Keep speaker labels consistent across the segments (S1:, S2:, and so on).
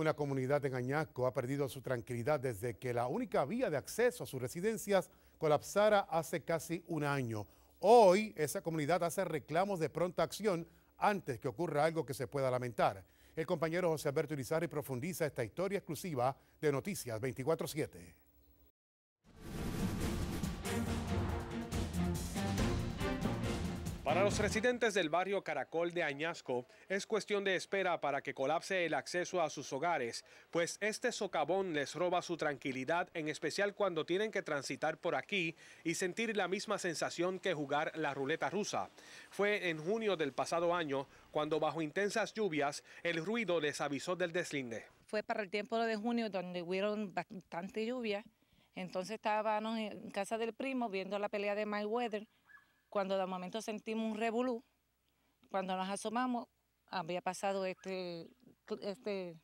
S1: Una comunidad en Añasco ha perdido su tranquilidad desde que la única vía de acceso a sus residencias colapsara hace casi un año. Hoy esa comunidad hace reclamos de pronta acción antes que ocurra algo que se pueda lamentar. El compañero José Alberto y profundiza esta historia exclusiva de Noticias 24-7.
S2: Para los residentes del barrio Caracol de Añasco, es cuestión de espera para que colapse el acceso a sus hogares, pues este socavón les roba su tranquilidad, en especial cuando tienen que transitar por aquí y sentir la misma sensación que jugar la ruleta rusa. Fue en junio del pasado año cuando bajo intensas lluvias el ruido les avisó del deslinde.
S3: Fue para el tiempo de junio donde hubieron bastante lluvia, entonces estábamos en casa del primo viendo la pelea de Mayweather cuando de momento sentimos un revolú, cuando nos asomamos, había pasado este, este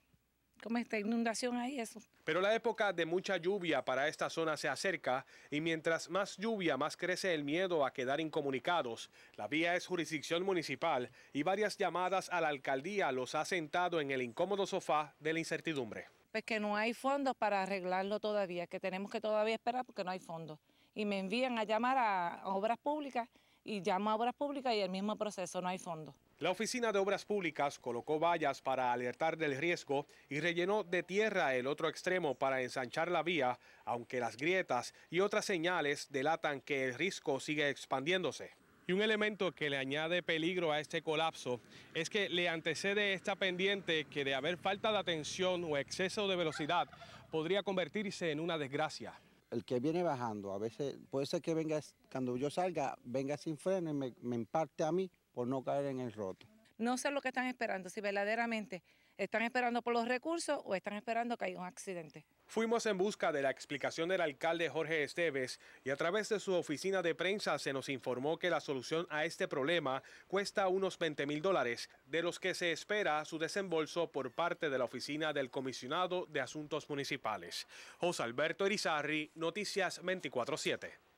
S3: como esta inundación ahí, eso.
S2: Pero la época de mucha lluvia para esta zona se acerca y mientras más lluvia, más crece el miedo a quedar incomunicados. La vía es jurisdicción municipal y varias llamadas a la alcaldía los ha sentado en el incómodo sofá de la incertidumbre.
S3: Pues que no hay fondos para arreglarlo todavía, que tenemos que todavía esperar porque no hay fondos y me envían a llamar a obras públicas y llamo a obras públicas y el mismo proceso, no hay fondo.
S2: La Oficina de Obras Públicas colocó vallas para alertar del riesgo y rellenó de tierra el otro extremo para ensanchar la vía, aunque las grietas y otras señales delatan que el riesgo sigue expandiéndose. Y un elemento que le añade peligro a este colapso es que le antecede esta pendiente que de haber falta de atención o exceso de velocidad podría convertirse en una desgracia
S3: el que viene bajando, a veces puede ser que venga, cuando yo salga, venga sin freno y me, me imparte a mí por no caer en el roto. No sé lo que están esperando, si verdaderamente ¿Están esperando por los recursos o están esperando que haya un accidente?
S2: Fuimos en busca de la explicación del alcalde Jorge Esteves y a través de su oficina de prensa se nos informó que la solución a este problema cuesta unos 20 mil dólares, de los que se espera su desembolso por parte de la oficina del comisionado de asuntos municipales. José Alberto Erizarri, Noticias 24-7.